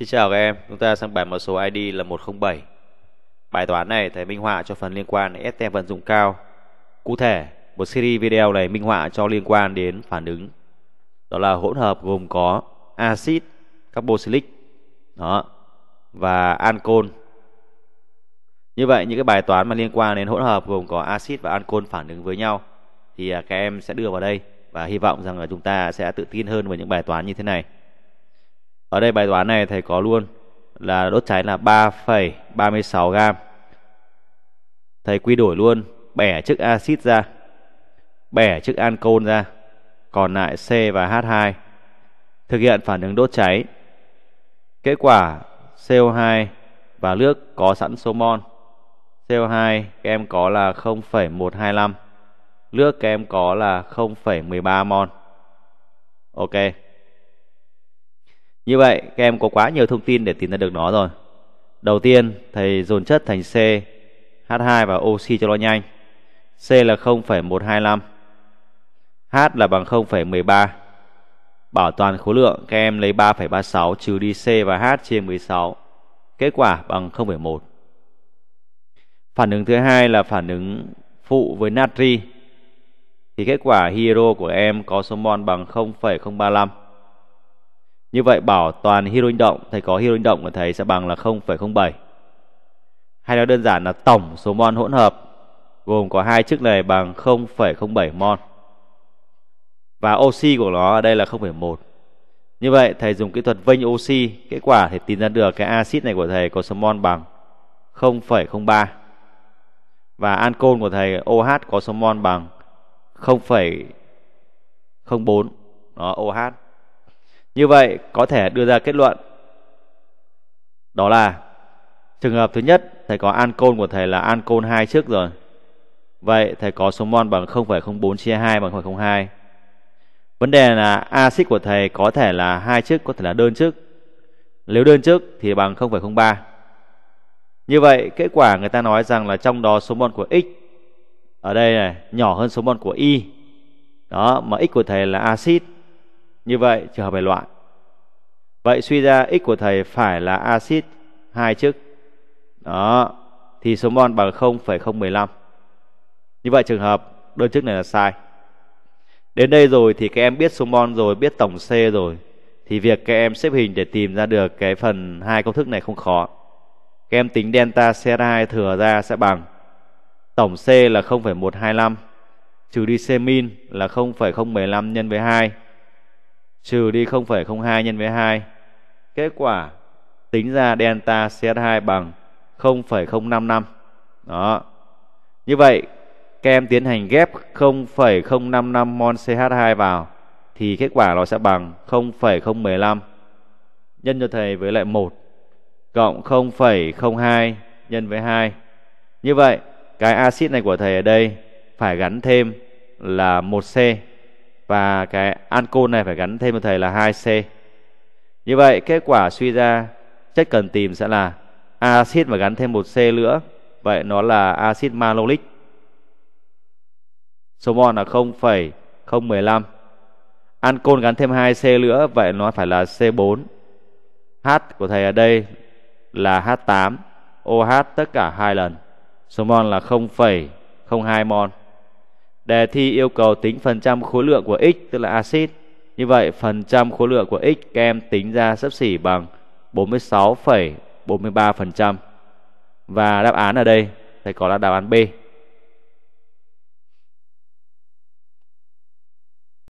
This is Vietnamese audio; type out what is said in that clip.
Xin chào các em, chúng ta sang bài mã số ID là 107. Bài toán này thầy minh họa cho phần liên quan đến STM vận dụng cao. Cụ thể, một series video này minh họa cho liên quan đến phản ứng. Đó là hỗn hợp gồm có axit carboxylic đó và ancol. Như vậy những cái bài toán mà liên quan đến hỗn hợp gồm có axit và ancol phản ứng với nhau thì à, các em sẽ đưa vào đây và hy vọng rằng là chúng ta sẽ tự tin hơn với những bài toán như thế này. Ở đây bài toán này thầy có luôn là đốt cháy là 3,36 gam. Thầy quy đổi luôn bẻ chức axit ra, bẻ chức ancol ra, còn lại C và H2. Thực hiện phản ứng đốt cháy. Kết quả CO2 và nước có sẵn số mol. CO2 các em có là 0,125, nước các em có là 0,13 mol. Ok. Như vậy các em có quá nhiều thông tin để tìm ra được nó rồi. Đầu tiên thầy dồn chất thành C, H2 và oxy cho nó nhanh. C là 0,125. H là bằng 0,13. Bảo toàn khối lượng các em lấy 3,36 trừ đi C và H chia 16. Kết quả bằng 0,1. Phản ứng thứ hai là phản ứng phụ với natri. Thì kết quả hero của em có số mol bằng 0,035 như vậy bảo toàn linh động, thầy có linh động của thầy sẽ bằng là 0,07. Hay nói đơn giản là tổng số mol hỗn hợp gồm có hai chức này bằng 0,07 mol. Và oxy của nó ở đây là 0,1. Như vậy thầy dùng kỹ thuật vênh oxy, kết quả thì tìm ra được cái axit này của thầy có số mol bằng 0,03 và ancol của thầy OH có số mol bằng 0,04 đó OH như vậy có thể đưa ra kết luận đó là trường hợp thứ nhất thầy có ancol của thầy là ancol 2 trước rồi. Vậy thầy có số mol bằng 0,4 chia 2 bằng 0,2 Vấn đề là axit của thầy có thể là hai chức, có thể là đơn chức. Nếu đơn chức thì bằng 0,3 Như vậy kết quả người ta nói rằng là trong đó số mol của x ở đây này nhỏ hơn số mol của y. Đó, mà x của thầy là axit như vậy trường hợp về loại. Vậy suy ra x của thầy phải là axit hai chức. Đó, thì số mol bằng 0,015. Như vậy trường hợp đơn chức này là sai. Đến đây rồi thì các em biết số mol rồi, biết tổng C rồi thì việc các em xếp hình để tìm ra được cái phần hai công thức này không khó. Các em tính delta c 2 thừa ra sẽ bằng tổng C là 0,125 trừ đi C min là 0,015 nhân với 2 trừ đi 0,02 nhân với 2. Kết quả tính ra delta CH2 bằng 0,055. Đó. Như vậy các em tiến hành ghép 0,055 mol CH2 vào thì kết quả nó sẽ bằng 0,015 nhân cho thầy với lại 1 cộng 0,02 nhân với 2. Như vậy cái axit này của thầy ở đây phải gắn thêm là 1C và cái ancol này phải gắn thêm với thầy là 2C. Như vậy kết quả suy ra chất cần tìm sẽ là axit và gắn thêm một C nữa. Vậy nó là axit malolic. Số mol là 0,015. Ancol gắn thêm 2C nữa vậy nó phải là C4. H của thầy ở đây là H8, OH tất cả hai lần. Số mol là 0,02 mol. Đề thi yêu cầu tính phần trăm khối lượng của x tức là axit. Như vậy phần trăm khối lượng của x các em tính ra sấp xỉ bằng 46,43% và đáp án ở đây sẽ có là đáp án B.